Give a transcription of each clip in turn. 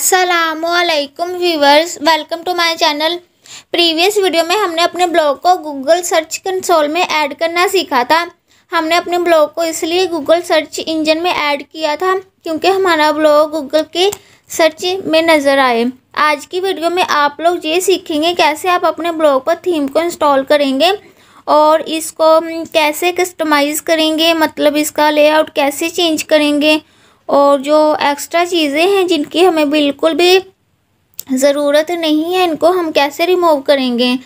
असलकुम viewers welcome to my channel previous video में हमने अपने ब्लॉग को गूगल सर्च कंसोल में ऐड करना सीखा था हमने अपने ब्लॉग को इसलिए गूगल सर्च इंजन में ऐड किया था क्योंकि हमारा ब्लॉग गूगल के सर्च में नज़र आए आज की वीडियो में आप लोग ये सीखेंगे कैसे आप अपने ब्लॉग पर थीम को इंस्टॉल करेंगे और इसको कैसे कस्टमाइज़ करेंगे मतलब इसका लेआउट कैसे चेंज करेंगे और जो एक्स्ट्रा चीज़ें हैं जिनकी हमें बिल्कुल भी ज़रूरत नहीं है इनको हम कैसे रिमूव करेंगे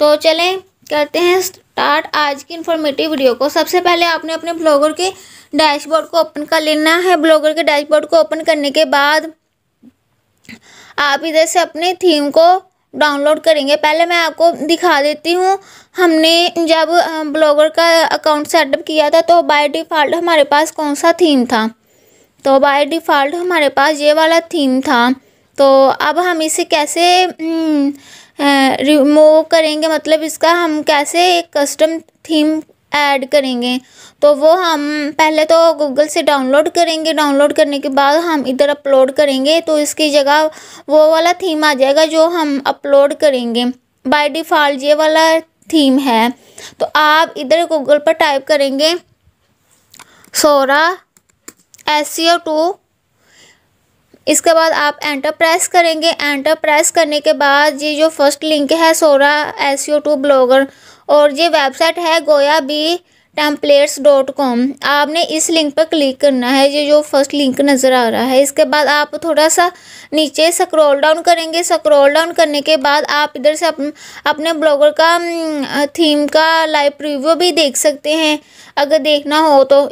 तो चलें करते हैं स्टार्ट आज की इन्फॉर्मेटिव वीडियो को सबसे पहले आपने अपने ब्लॉगर के डैशबोर्ड को ओपन कर लेना है ब्लॉगर के डैशबोर्ड को ओपन करने के बाद आप इधर से अपने थीम को डाउनलोड करेंगे पहले मैं आपको दिखा देती हूँ हमने जब ब्लॉगर का अकाउंट सेटअप किया था तो बाय डिफ़ॉल्ट हमारे पास कौन सा थीम था तो बाई डिफ़ॉल्ट हमारे पास ये वाला थीम था तो अब हम इसे कैसे रिमूव हम्म, करेंगे मतलब इसका हम कैसे एक कस्टम थीम ऐड करेंगे तो वो हम पहले तो गूगल से डाउनलोड करेंगे डाउनलोड करने के बाद हम इधर अपलोड करेंगे तो इसकी जगह वो वाला थीम आ जाएगा जो हम अपलोड करेंगे बाय डिफ़ॉल्ट ये वाला थीम है तो आप इधर गूगल पर टाइप करेंगे सोरा एस टू इसके बाद आप एंटर प्रेस करेंगे एंटर प्रेस करने के बाद ये जो फर्स्ट लिंक है सोरा एस टू ब्लॉगर और ये वेबसाइट है गोया बी टेम्पलेट्स डॉट कॉम आपने इस लिंक पर क्लिक करना है ये जो फर्स्ट लिंक नज़र आ रहा है इसके बाद आप थोड़ा सा नीचे स्क्रॉल डाउन करेंगे स्क्रॉल डाउन करने के बाद आप इधर से अप, अपने ब्लॉगर का थीम का लाइव प्रीव्यू भी देख सकते हैं अगर देखना हो तो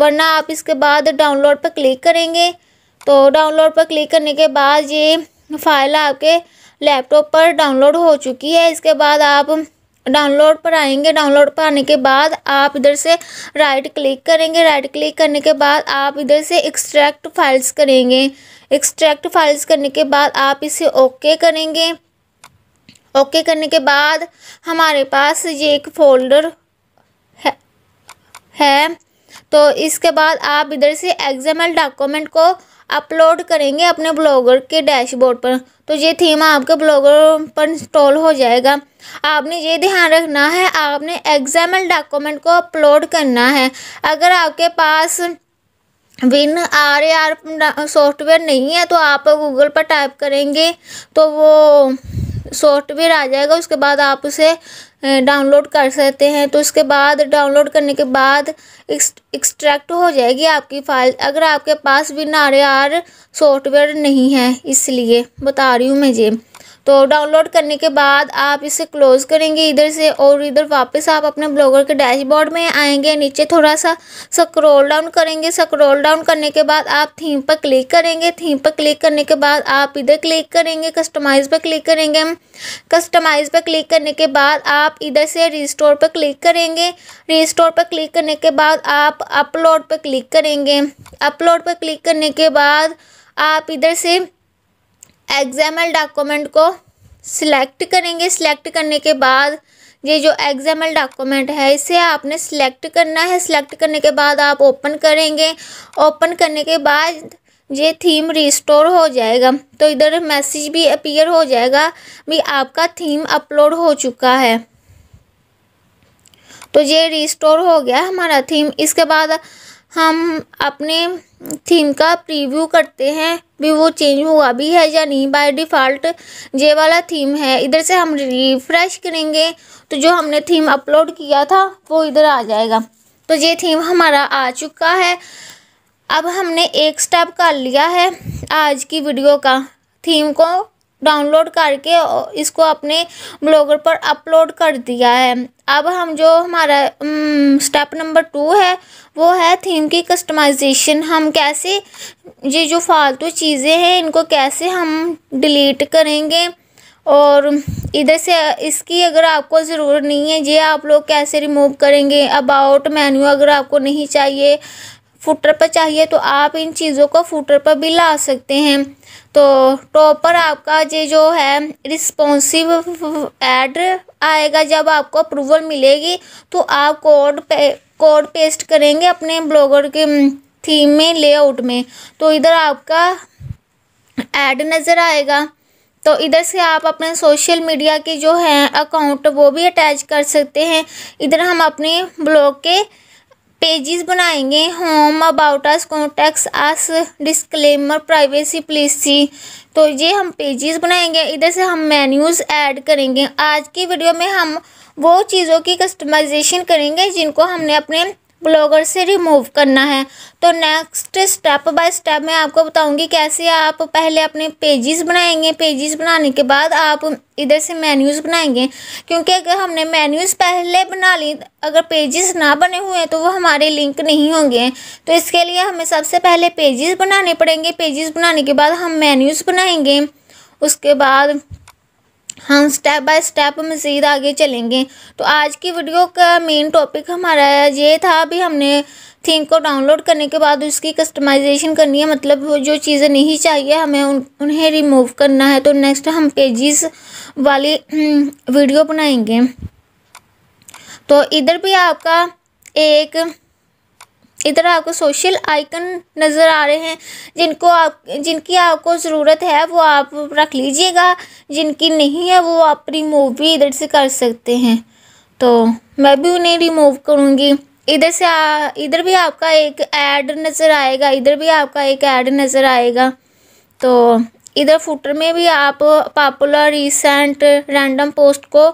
वरना आप इसके बाद डाउनलोड पर क्लिक करेंगे तो डाउनलोड पर क्लिक करने के बाद ये फाइल आपके लैपटॉप पर डाउनलोड हो चुकी है इसके बाद आप डाउनलोड पर आएंगे डाउनलोड पर आने के बाद आप इधर से राइट क्लिक करेंगे राइट क्लिक करने के बाद आप इधर से एक्सट्रैक्ट फाइल्स करेंगे एक्सट्रैक्ट फाइल्स करने के बाद आप इसे ओके करेंगे ओके करने के बाद हमारे पास ये एक फोल्डर है, है तो इसके बाद आप इधर से एग्जामल डॉक्यूमेंट को अपलोड करेंगे अपने ब्लॉगर के डैशबोर्ड पर तो ये थीम आपके ब्लॉगर पर इंस्टॉल हो जाएगा आपने ये ध्यान रखना है आपने एग्जामल डॉक्यूमेंट को अपलोड करना है अगर आपके पास win R A R software नहीं है तो आप गूगल पर टाइप करेंगे तो वो सॉफ्टवेयर आ जाएगा उसके बाद आप उसे डाउनलोड कर सकते हैं तो उसके बाद डाउनलोड करने के बाद एक्सट्रैक्ट हो जाएगी आपकी फ़ाइल अगर आपके पास विन आर सॉफ्टवेयर नहीं है इसलिए बता रही हूँ मैं जी तो डाउनलोड करने के बाद आप इसे क्लोज़ करेंगे इधर से और इधर वापस आप अपने ब्लॉगर के डैशबोर्ड में आएंगे नीचे थोड़ा सा स्क्रॉल डाउन करेंगे स्क्रॉल डाउन करने के बाद आप थीम पर क्लिक करेंगे थीम पर क्लिक करने के बाद आप इधर क्लिक करेंगे कस्टमाइज़ पर क्लिक करेंगे कस्टमाइज़ पर क्लिक करने के बाद आप इधर से रिस्टोर पर क्लिक करेंगे रिस्टोर पर क्लिक करने के बाद आप अपलोड पर क्लिक करेंगे अपलोड पर क्लिक करने के बाद आप इधर से एग्जामल डॉक्यूमेंट को सिलेक्ट करेंगे सिलेक्ट करने के बाद ये जो एग्जामल डॉक्यूमेंट है इसे आपने सिलेक्ट करना है सिलेक्ट करने के बाद आप ओपन करेंगे ओपन करने के बाद ये थीम रिस्टोर हो जाएगा तो इधर मैसेज भी अपीयर हो जाएगा भी आपका थीम अपलोड हो चुका है तो ये रिस्टोर हो गया हमारा थीम इसके बाद हम अपने थीम का प्रीव्यू करते हैं भी वो चेंज हुआ भी है या नहीं बाय डिफ़ॉल्ट ये वाला थीम है इधर से हम रिफ्रेश करेंगे तो जो हमने थीम अपलोड किया था वो इधर आ जाएगा तो ये थीम हमारा आ चुका है अब हमने एक स्टेप कर लिया है आज की वीडियो का थीम को डाउनलोड करके इसको अपने ब्लॉगर पर अपलोड कर दिया है अब हम जो हमारा स्टेप नंबर टू है वो है थीम की कस्टमाइजेशन हम कैसे ये जो फालतू चीज़ें हैं इनको कैसे हम डिलीट करेंगे और इधर से इसकी अगर आपको ज़रूरत नहीं है ये आप लोग कैसे रिमूव करेंगे अबाउट मेन्यू अगर आपको नहीं चाहिए फूटर पर चाहिए तो आप इन चीज़ों को फूटर पर भी ला सकते हैं तो टॉपर आपका ये जो है रिस्पॉन्सिव एड आएगा जब आपको अप्रूवल मिलेगी तो आप कोड पे कोड पेस्ट करेंगे अपने ब्लॉगर के थीम में लेआउट में तो इधर आपका एड नज़र आएगा तो इधर से आप अपने सोशल मीडिया के जो हैं अकाउंट वो भी अटैच कर सकते हैं इधर हम अपने ब्लॉग के पेजेस बनाएंगे home about us contact us disclaimer privacy policy तो ये हम पेजेस बनाएंगे इधर से हम मेन्यूज़ ऐड करेंगे आज की वीडियो में हम वो चीज़ों की कस्टमाइजेशन करेंगे जिनको हमने अपने ब्लॉगर से रिमूव करना है तो नेक्स्ट स्टेप बाय स्टेप मैं आपको बताऊंगी कैसे आप पहले अपने पेजेस बनाएंगे पेजेस बनाने के बाद आप इधर से मेन्यूज़ बनाएंगे क्योंकि अगर हमने मेन्यूज़ पहले बना ली अगर पेजेस ना बने हुए हैं तो वो हमारे लिंक नहीं होंगे तो इसके लिए हमें सबसे पहले पेजेस बनाने पड़ेंगे पेजेस बनाने के बाद हम मेन्यूज़ बनाएंगे उसके बाद हम स्टेप बाय स्टेप मज़ीद आगे चलेंगे तो आज की वीडियो का मेन टॉपिक हमारा ये था अभी हमने थीम को डाउनलोड करने के बाद उसकी कस्टमाइजेशन करनी है मतलब वो जो चीज़ें नहीं चाहिए हमें उन, उन्हें रिमूव करना है तो नेक्स्ट हम पेजेस वाली वीडियो हम्म, बनाएंगे तो इधर भी आपका एक इधर आपको सोशल आइकन नज़र आ रहे हैं जिनको आप जिनकी आपको ज़रूरत है वो आप रख लीजिएगा जिनकी नहीं है वो आप रिमूव भी इधर से कर सकते हैं तो मैं भी उन्हें रिमूव करूँगी इधर से इधर भी आपका एक ऐड नज़र आएगा इधर भी आपका एक ऐड नज़र आएगा तो इधर फुटर में भी आप पॉपुलर रिसेंट रैंडम पोस्ट को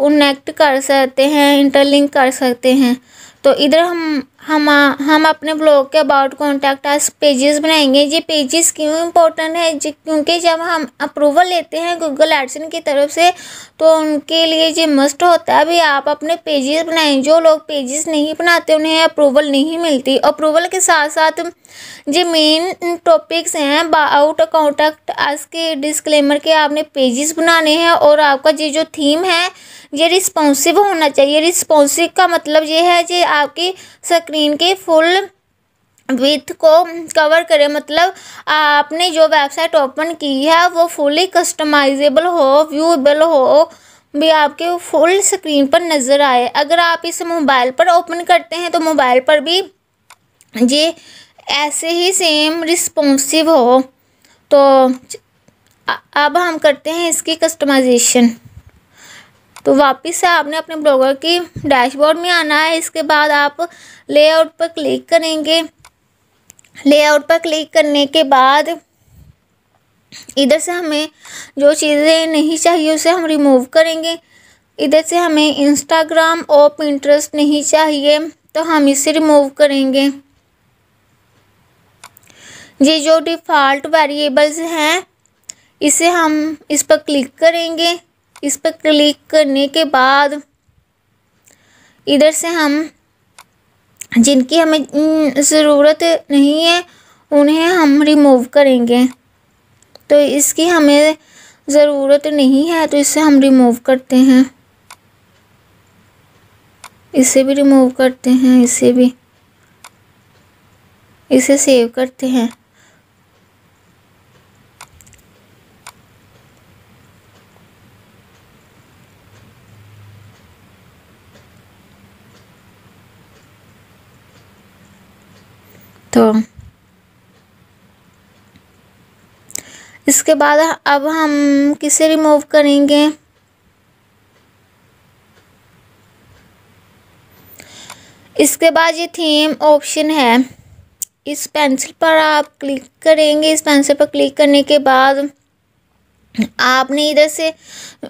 कनेक्ट कर सकते हैं इंटरलिंक कर सकते हैं तो इधर हम हम हम अपने ब्लॉग के अबाउट कॉन्टैक्ट आज पेजेस बनाएंगे ये पेजेस क्यों इम्पोर्टेंट है क्योंकि जब हम अप्रूवल लेते हैं गूगल एडसन की तरफ से तो उनके लिए ये मस्ट होता है भी आप अपने पेजेस बनाएं जो लोग पेजेस नहीं बनाते उन्हें अप्रूवल नहीं मिलती अप्रूवल के साथ साथ ये मेन टॉपिक्स हैं अबाउट कॉन्टैक्ट आज के डिस्कलेमर के आपने पेजेस बनाने हैं और आपका ये जो थीम है ये रिस्पॉन्सिव होना चाहिए रिस्पॉन्सिव का मतलब ये है कि आपकी स्क्रीन की फुल विथ को कवर करें मतलब आपने जो वेबसाइट ओपन की है वो फुली कस्टमाइजेबल हो व्यूएबल हो भी आपके फुल स्क्रीन पर नज़र आए अगर आप इसे मोबाइल पर ओपन करते हैं तो मोबाइल पर भी ये ऐसे ही सेम रिस्पॉन्सिव हो तो अब हम करते हैं इसकी कस्टमाइजेशन तो वापस से आपने अपने ब्लॉगर की डैशबोर्ड में आना है इसके बाद आप लेआउट पर क्लिक करेंगे लेआउट पर क्लिक करने के बाद इधर से हमें जो चीज़ें नहीं चाहिए उसे हम रिमूव करेंगे इधर से हमें इंस्टाग्राम और पिंट्रस्ट नहीं चाहिए तो हम इसे रिमूव करेंगे ये जो डिफ़ॉल्ट वेरिएबल्स हैं इसे हम इस पर क्लिक करेंगे इस पर क्लिक करने के बाद इधर से हम जिनकी हमें ज़रूरत नहीं है उन्हें हम रिमूव करेंगे तो इसकी हमें ज़रूरत नहीं है तो इसे हम रिमूव करते हैं इसे भी रिमूव करते हैं इसे भी इसे सेव करते हैं इसके बाद अब हम किसे रिमूव करेंगे इसके बाद ये थीम ऑप्शन है इस पेंसिल पर आप क्लिक करेंगे इस पेंसिल पर क्लिक करने के बाद आपने इधर से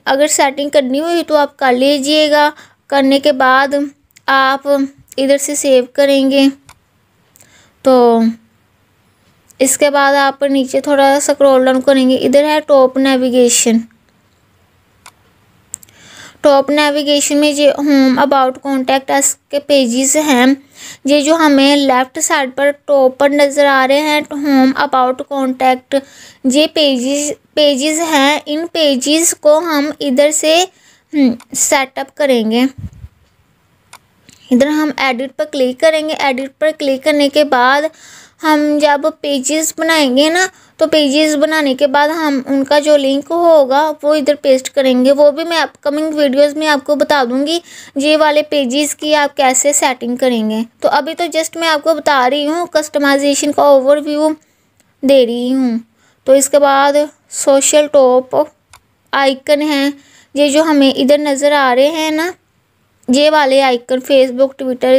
अगर सेटिंग करनी हुई तो आप कर लीजिएगा करने के बाद आप इधर से सेव करेंगे तो इसके बाद आप नीचे थोड़ा स्क्रॉल डाउन करेंगे इधर है टॉप नेविगेशन टॉप नेविगेशन में ये होम अबाउट कॉन्टैक्ट अस के पेजेस हैं ये जो हमें लेफ़्ट साइड पर टॉप पर नज़र आ रहे हैं होम अबाउट कॉन्टैक्ट ये पेजेस पेजेस हैं इन पेजेस को हम इधर से सेटअप हम्म, करेंगे इधर हम एडिट पर क्लिक करेंगे एडिट पर क्लिक करने के बाद हम जब पेजेस बनाएंगे ना तो पेजेस बनाने के बाद हम उनका जो लिंक होगा वो इधर पेस्ट करेंगे वो भी मैं अपकमिंग वीडियोस में आपको बता दूंगी ये वाले पेजेस की आप कैसे सेटिंग करेंगे तो अभी तो जस्ट मैं आपको बता रही हूँ कस्टमाइजेशन का ओवरव्यू दे रही हूँ तो इसके बाद सोशल टॉप आइकन है ये जो हमें इधर नज़र आ रहे हैं ना ये वाले आइकन फेसबुक ट्विटर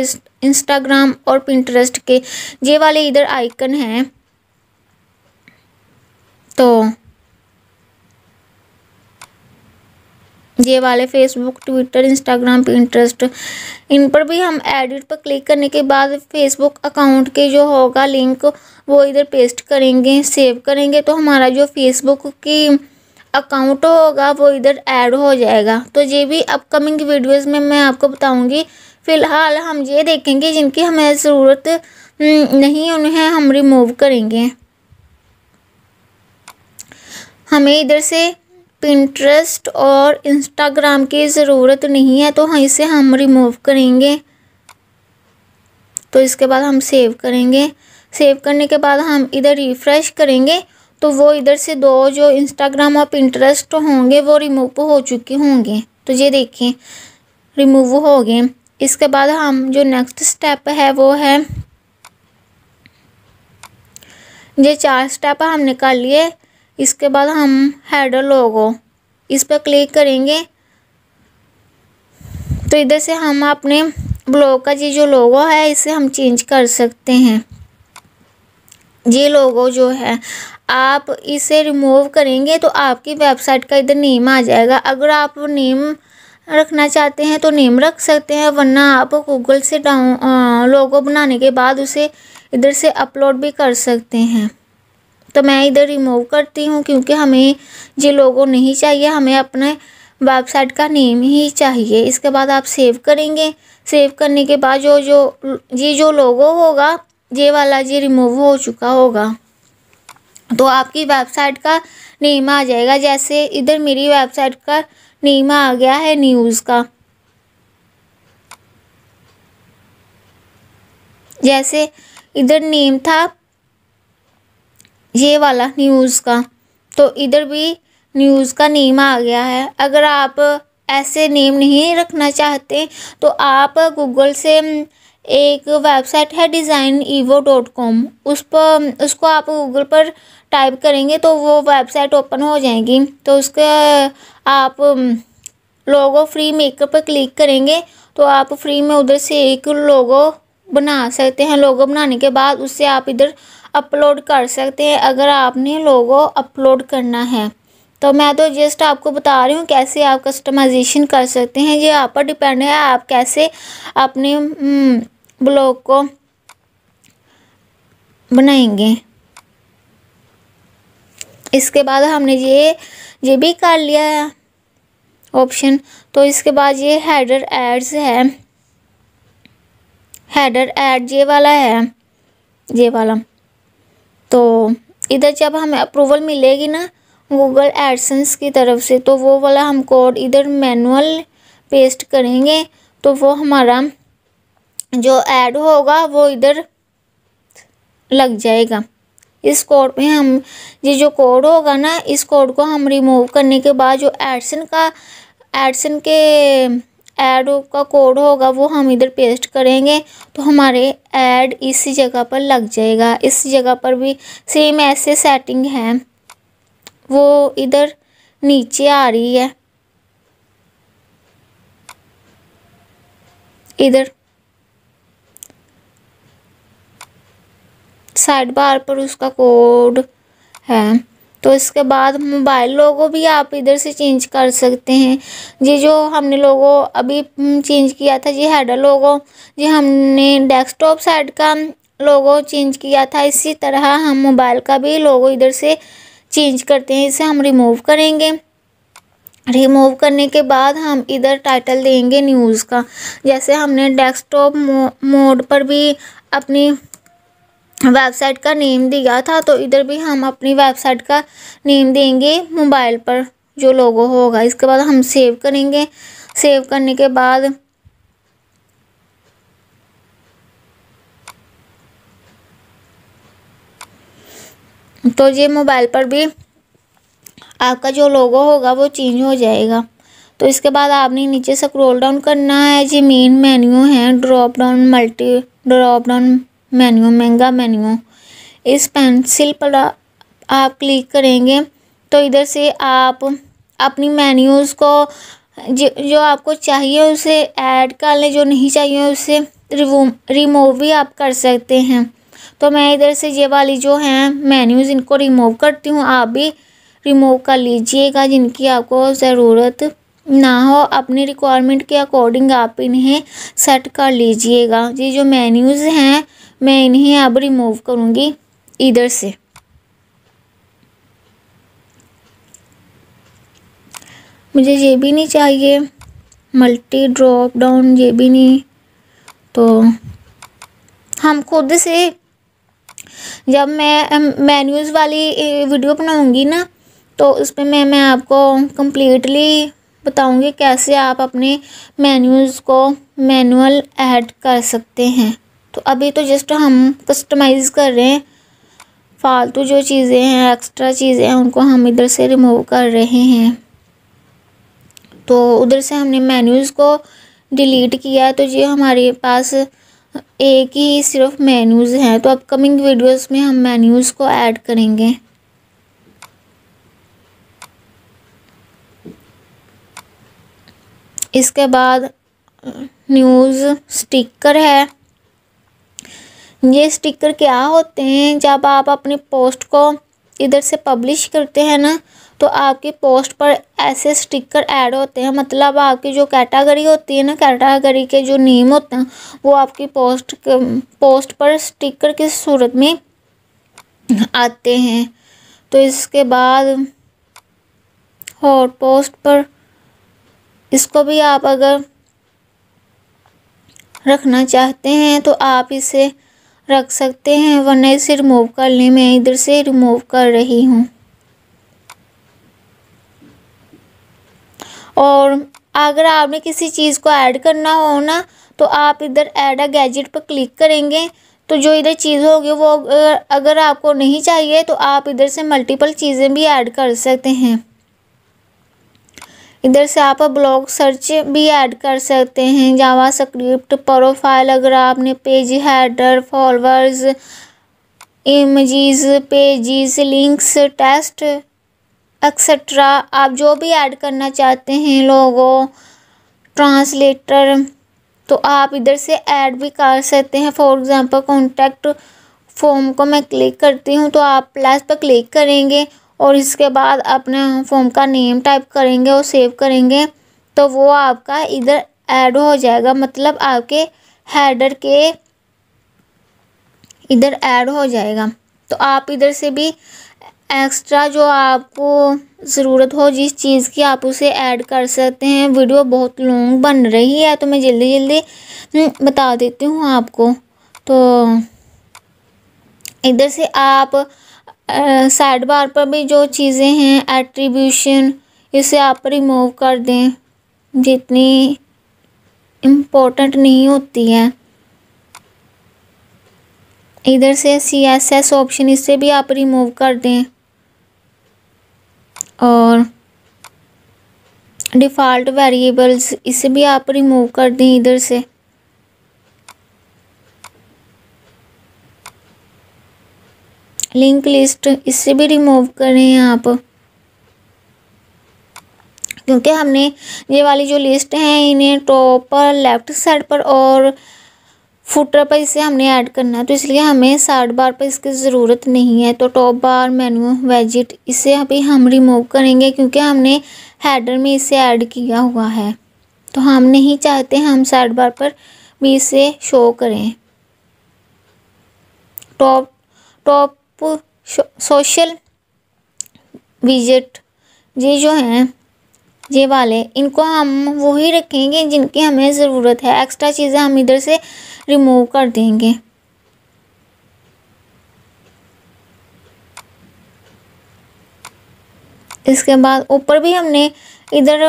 इंस्टाग्राम और पिंटरेस्ट के ये वाले इधर आइकन हैं तो ये वाले फेसबुक ट्विटर इंस्टाग्राम पिंटरेस्ट इन पर भी हम एडिट पर क्लिक करने के बाद फेसबुक अकाउंट के जो होगा लिंक वो इधर पेस्ट करेंगे सेव करेंगे तो हमारा जो फेसबुक की अकाउंट होगा वो इधर ऐड हो जाएगा तो ये भी अपकमिंग वीडियोस में मैं आपको बताऊंगी फ़िलहाल हम ये देखेंगे जिनकी हमें ज़रूरत हम्म, नहीं उन्हें हम रिमूव करेंगे हमें इधर से पिंट्रस्ट और इंस्टाग्राम की ज़रूरत नहीं है तो हम हाँ, इसे हम रिमूव करेंगे तो इसके बाद हम सेव करेंगे सेव करने के बाद हम इधर रिफ़्रेश करेंगे तो वो इधर से दो जो इंस्टाग्राम और इंटरेस्ट होंगे वो रिमूव हो चुके होंगे तो ये देखें रिमूव हो गए इसके बाद हम जो नेक्स्ट स्टेप है वो है ये चार स्टेप हमने कर लिए इसके बाद हम हेडर लोगो इस पर क्लिक करेंगे तो इधर से हम अपने ब्लॉग का ये जो लोगो है इसे हम चेंज कर सकते हैं ये लोगो जो है आप इसे रिमूव करेंगे तो आपकी वेबसाइट का इधर नेम आ जाएगा अगर आप नेम रखना चाहते हैं तो नेम रख सकते हैं वरना आप गूगल से डाउन लोगो बनाने के बाद उसे इधर से अपलोड भी कर सकते हैं तो मैं इधर रिमूव करती हूँ क्योंकि हमें ये लोगो नहीं चाहिए हमें अपने वेबसाइट का नेम ही चाहिए इसके बाद आप सेव करेंगे सेव करने के बाद जो जो ये जो लोगो होगा ये वाला जी रिमूव हो चुका होगा तो आपकी वेबसाइट का नेम आ जाएगा जैसे इधर मेरी वेबसाइट का नेम आ गया है न्यूज़ का जैसे इधर नेम था ये वाला न्यूज़ का तो इधर भी न्यूज़ का नेम आ गया है अगर आप ऐसे नेम नहीं रखना चाहते तो आप गूगल से एक वेबसाइट है डिज़ाइन ईवो डॉट कॉम उस पर उसको आप गूगल पर टाइप करेंगे तो वो वेबसाइट ओपन हो जाएगी तो उसके आप लोगो फ्री मेकअप पर क्लिक करेंगे तो आप फ्री में उधर से एक लोगो बना सकते हैं लोगो बनाने के बाद उससे आप इधर अपलोड कर सकते हैं अगर आपने लोगो अपलोड करना है तो मैं तो जस्ट आपको बता रही हूँ कैसे आप कस्टमाइजेशन कर सकते हैं ये आप पर डिपेंड है आप कैसे अपने ब्लॉक को बनाएंगे इसके बाद हमने ये ये भी कर लिया है ऑप्शन तो इसके बाद ये हेडर एड्स है हेडर एड ये वाला है ये वाला तो इधर जब हमें अप्रूवल मिलेगी ना गूगल एडसेंस की तरफ से तो वो वाला हम कोड इधर मैनुअल पेस्ट करेंगे तो वो हमारा जो ऐड होगा वो इधर लग जाएगा इस कोड में हम ये जो कोड होगा ना इस कोड को हम रिमूव करने के बाद जो एडसन का एडसन के ऐड का कोड होगा वो हम इधर पेस्ट करेंगे तो हमारे ऐड इस जगह पर लग जाएगा इस जगह पर भी सेम ऐसे सेटिंग है वो इधर नीचे आ रही है इधर साइड बार पर उसका कोड है तो इसके बाद मोबाइल लोगो भी आप इधर से चेंज कर सकते हैं ये जो हमने लोगो अभी चेंज किया था ये हेडर लोगो ये हमने डेस्कटॉप साइड का लोगो चेंज किया था इसी तरह हम मोबाइल का भी लोगो इधर से चेंज करते हैं इसे हम रिमूव करेंगे रिमूव करने के बाद हम इधर टाइटल देंगे न्यूज़ का जैसे हमने डेस्कटॉप मोड पर भी अपनी वेबसाइट का नेम दिया था तो इधर भी हम अपनी वेबसाइट का नेम देंगे मोबाइल पर जो लोगो होगा इसके बाद हम सेव करेंगे सेव करने के बाद तो ये मोबाइल पर भी आपका जो लोगो होगा वो चेंज हो जाएगा तो इसके बाद आपने नीचे स्क्रॉल डाउन करना है जी मेन मेन्यू है drop down multi drop down menu महंगा मेन्यू इस पेंसिल पर आप क्लिक करेंगे तो इधर से आप अपनी मेन्यूज़ को जो आपको चाहिए उसे ऐड कर लें जो नहीं चाहिए उसे रिमूव रिमूव भी आप कर सकते हैं तो मैं इधर से ये वाली जो हैं मेन्यूज़ इनको रिमूव करती हूँ आप भी रिमूव कर लीजिएगा जिनकी आपको ज़रूरत ना हो अपनी रिक्वायरमेंट के अकॉर्डिंग आप इन्हें सेट कर लीजिएगा ये जो मेन्यूज़ हैं मैं इन्हें अब रिमूव करूँगी इधर से मुझे ये भी नहीं चाहिए मल्टी ड्रॉप डाउन ये भी नहीं तो हम खुद से जब मैं मेन्यूज़ वाली वीडियो बनाऊंगी ना तो उस पर मैं मैं आपको कम्प्लीटली बताऊंगी कैसे आप अपने मेन्यूज़ को मैनुअल ऐड कर सकते हैं तो अभी तो जस्ट हम कस्टमाइज़ कर रहे हैं फालतू जो चीज़ें हैं एक्स्ट्रा चीज़ें हैं उनको हम इधर से रिमूव कर रहे हैं तो उधर से हमने मेन्यूज़ को डिलीट किया तो ये हमारे पास एक ही सिर्फ मेन्यूज़ हैं तो अपकमिंग वीडियोस में हम मेन्यूज़ को ऐड करेंगे इसके बाद न्यूज़ स्टिकर है ये स्टिकर क्या होते हैं जब आप अपनी पोस्ट को इधर से पब्लिश करते हैं ना तो आपकी पोस्ट पर ऐसे स्टिकर ऐड होते हैं मतलब आपकी जो कैटागरी होती है ना कैटागरी के जो नेम होते हैं वो आपकी पोस्ट पोस्ट पर स्टिकर की सूरत में आते हैं तो इसके बाद और पोस्ट पर इसको भी आप अगर रखना चाहते हैं तो आप इसे रख सकते हैं वरना इसे रिमूव कर लें मैं इधर से रिमूव कर रही हूँ और अगर आपने किसी चीज़ को ऐड करना हो ना तो आप इधर ऐड अ गैजेट पर क्लिक करेंगे तो जो इधर चीज़ होगी वो अगर आपको नहीं चाहिए तो आप इधर से मल्टीपल चीज़ें भी ऐड कर सकते हैं इधर से आप ब्लॉग सर्च भी ऐड कर सकते हैं जावा स्क्रिप्ट प्रोफाइल अगर आपने page header followers images pages links text etcetera आप जो भी ऐड करना चाहते हैं लोगो ट्रांसलेटर तो आप इधर से ऐड भी कर सकते हैं फॉर एग्ज़ाम्पल कॉन्टैक्ट फॉर्म को मैं क्लिक करती हूँ तो आप प्लस पर क्लिक करेंगे और इसके बाद अपने फॉर्म का नेम टाइप करेंगे और सेव करेंगे तो वो आपका इधर ऐड हो जाएगा मतलब आपके हेडर के इधर ऐड हो जाएगा तो आप इधर से भी एक्स्ट्रा जो आपको ज़रूरत हो जिस चीज़ की आप उसे ऐड कर सकते हैं वीडियो बहुत लॉन्ग बन रही है तो मैं जल्दी जल्दी हम्म, बता देती हूँ आपको तो इधर से आप साइड बार पर भी जो चीज़ें हैं एट्रीब्यूशन इसे आप रिमूव कर दें जितनी इम्पोर्टेंट नहीं होती है इधर से सी एस एस ऑप्शन इसे भी आप रिमूव कर दें और डिफ़ॉल्ट वेरिएबल्स इसे भी आप रिमूव कर दें इधर से लिंक लिस्ट इससे भी रिमूव करें आप क्योंकि हमने ये वाली जो लिस्ट है इन्हें टॉप पर लेफ्ट साइड पर और फुटर पर इसे हमने ऐड करना है तो इसलिए हमें साइड बार पर इसकी ज़रूरत नहीं है तो टॉप बार मेन्यू वेजिट इसे अभी हम रिमूव करेंगे क्योंकि हमने हेडर में इसे ऐड किया हुआ है तो हम नहीं चाहते हम साइड बार पर भी इसे शो करें टॉप टॉप सोशल विजिट ये जो हैं ये वाले इनको हम वही रखेंगे जिनकी हमें ज़रूरत है एक्स्ट्रा चीज़ें हम इधर से रिमूव कर देंगे इसके बाद ऊपर भी हमने इधर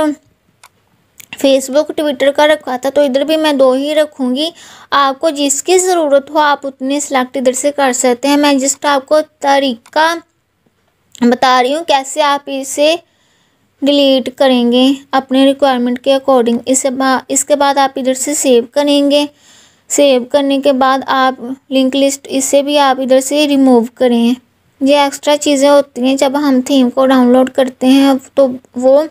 फेसबुक ट्विटर का रखा था तो इधर भी मैं दो ही रखूँगी आपको जिसकी ज़रूरत हो आप उतनी सिलेक्ट इधर से कर सकते हैं मैं जस्ट आपको तरीका बता रही हूँ कैसे आप इसे डिलीट करेंगे अपने रिक्वायरमेंट के अकॉर्डिंग इसे बा, इसके बाद आप इधर से सेव करेंगे सेव करने के बाद आप लिंक लिस्ट इसे भी आप इधर से रिमूव करें ये एक्स्ट्रा चीज़ें होती हैं जब हम थीम को डाउनलोड करते हैं तो वो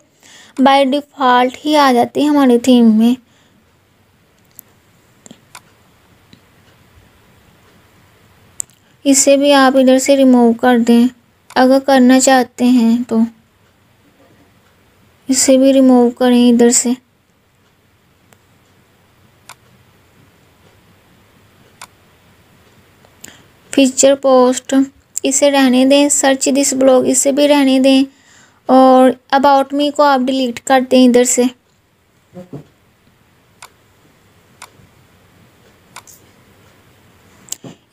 बाय डिफ़ॉल्ट ही आ जाती है हमारी थीम में इसे भी आप इधर से रिमूव कर दें अगर करना चाहते हैं तो इसे भी रिमूव करें इधर से फीचर पोस्ट इसे रहने दें सर्च दिस ब्लॉग इसे भी रहने दें और अबाउट मी को आप डिलीट कर दें इधर से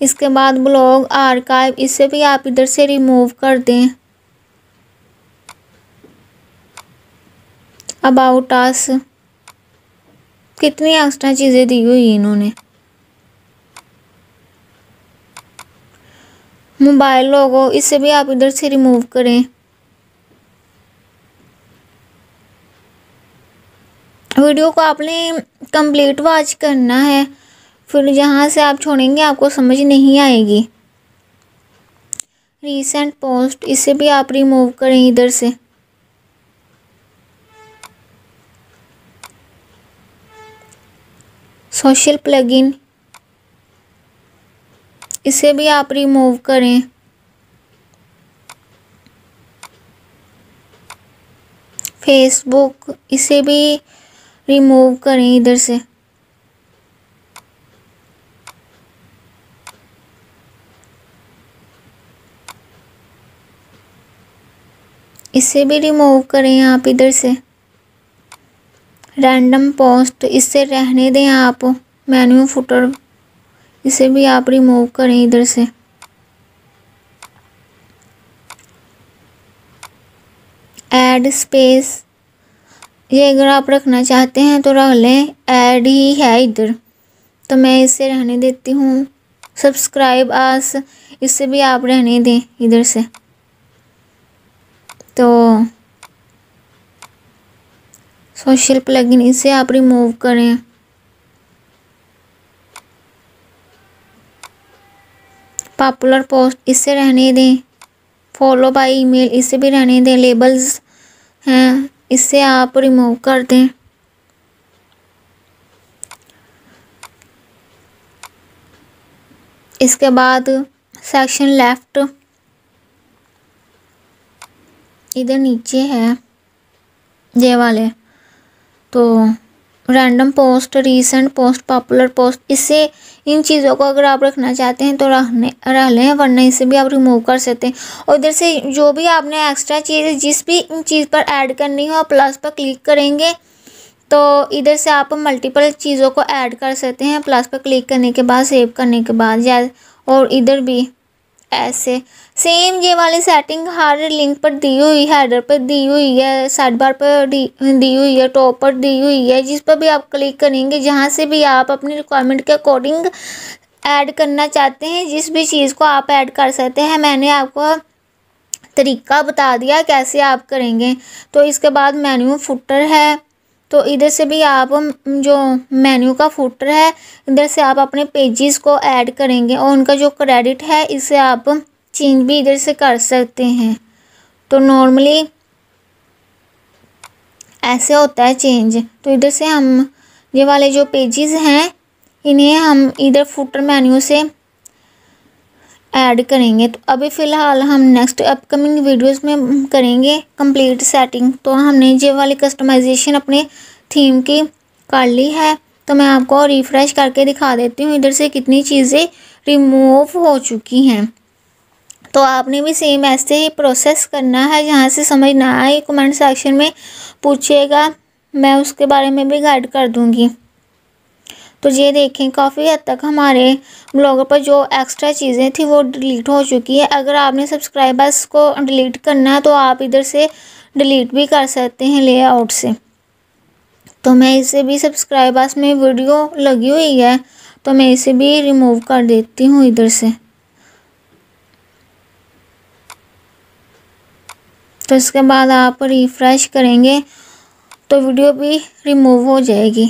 इसके बाद ब्लॉग आर्काइव इसे भी आप इधर से रिमूव कर दें अबाउट आस कितनी एक्स्ट्रा चीज़ें दी हुई इन्होंने मोबाइल लोगो इसे भी आप इधर से रिमूव करें वीडियो को आपने कंप्लीट वॉच करना है फिर जहाँ से आप छोड़ेंगे आपको समझ नहीं आएगी रीसेंट पोस्ट इसे भी आप रिमूव करें इधर से सोशल प्लगइन इसे भी आप रिमूव करें फेसबुक इसे भी रिमूव करें इधर से इसे भी रिमूव करें आप इधर से रैंडम पोस्ट इससे रहने दें आप मेन्यू फुटर इसे भी आप रिमूव करें इधर से ऐड स्पेस ये अगर आप रखना चाहते हैं तो रख लें ऐड ही है इधर तो मैं इसे रहने देती हूँ सब्सक्राइब आस इससे भी आप रहने दें इधर से तो सोशल प्लगइन इसे आप रिमूव करें पॉपुलर पोस्ट इससे रहने दें फॉलो बाय ईमेल इसे भी रहने दें लेबल्स हैं इसे आप रिमूव कर दें इसके बाद सेक्शन लेफ्ट इधर नीचे है ये वाले तो random post recent post popular post इससे इन चीज़ों को अगर आप रखना चाहते हैं तो रहने रह लें वरना इसे भी आप रिमूव कर सकते हैं और इधर से जो भी आपने एक्स्ट्रा चीज़ जिस भी इन चीज़ पर ऐड करनी हो प्लस पर क्लिक करेंगे तो इधर से आप मल्टीपल चीज़ों को ऐड कर सकते हैं प्लस पर क्लिक करने के बाद सेव करने के बाद और इधर भी ऐसे सेम ये वाली सेटिंग हर लिंक पर दी हुई है हेडर पर दी हुई है साइड बार पर दी, हुई है टॉप पर दी हुई है जिस पर भी आप क्लिक करेंगे जहाँ से भी आप अपनी रिक्वायरमेंट के अकॉर्डिंग ऐड करना चाहते हैं जिस भी चीज़ को आप ऐड कर सकते हैं मैंने आपको तरीका बता दिया कैसे आप करेंगे तो इसके बाद मेन्यू फुटर है तो इधर से भी आप जो मेन्यू का फुटर है इधर से आप अपने पेजेस को ऐड करेंगे और उनका जो क्रेडिट है इसे आप चेंज भी इधर से कर सकते हैं तो नॉर्मली ऐसे होता है चेंज तो इधर से हम ये वाले जो पेजेस हैं इन्हें हम इधर फुटर मेन्यू से ऐड करेंगे तो अभी फ़िलहाल हम नेक्स्ट अपकमिंग वीडियोस में करेंगे कंप्लीट सेटिंग तो हमने ये वाली कस्टमाइजेशन अपने थीम की कर ली है तो मैं आपको रिफ़्रेश करके दिखा देती हूँ इधर से कितनी चीज़ें रिमूव हो चुकी हैं तो आपने भी सेम ऐसे ही प्रोसेस करना है जहाँ से समझ ना आए कमेंट सेक्शन में पूछिएगा मैं उसके बारे में भी गाइड कर दूँगी तो ये देखें काफ़ी हद तक हमारे ब्लॉगर पर जो एक्स्ट्रा चीज़ें थी वो डिलीट हो चुकी है अगर आपने सब्सक्राइबर्स को डिलीट करना है तो आप इधर से डिलीट भी कर सकते हैं लेआउट से तो मैं इसे भी सब्सक्राइबर्स में वीडियो लगी हुई है तो मैं इसे भी रिमूव कर देती हूँ इधर से फिर तो उसके बाद आप रिफ़्रेश करेंगे तो वीडियो भी रिमूव हो जाएगी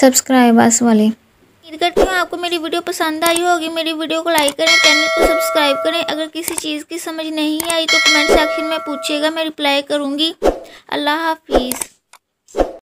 सब्सक्राइबर्स वाली उम्मीद करती हूँ आपको मेरी वीडियो पसंद आई होगी मेरी वीडियो को लाइक करें चैनल को सब्सक्राइब करें अगर किसी चीज़ की समझ नहीं आई तो कमेंट सेक्शन में पूछिएगा मैं रिप्लाई करूँगी अल्लाह हाफिज़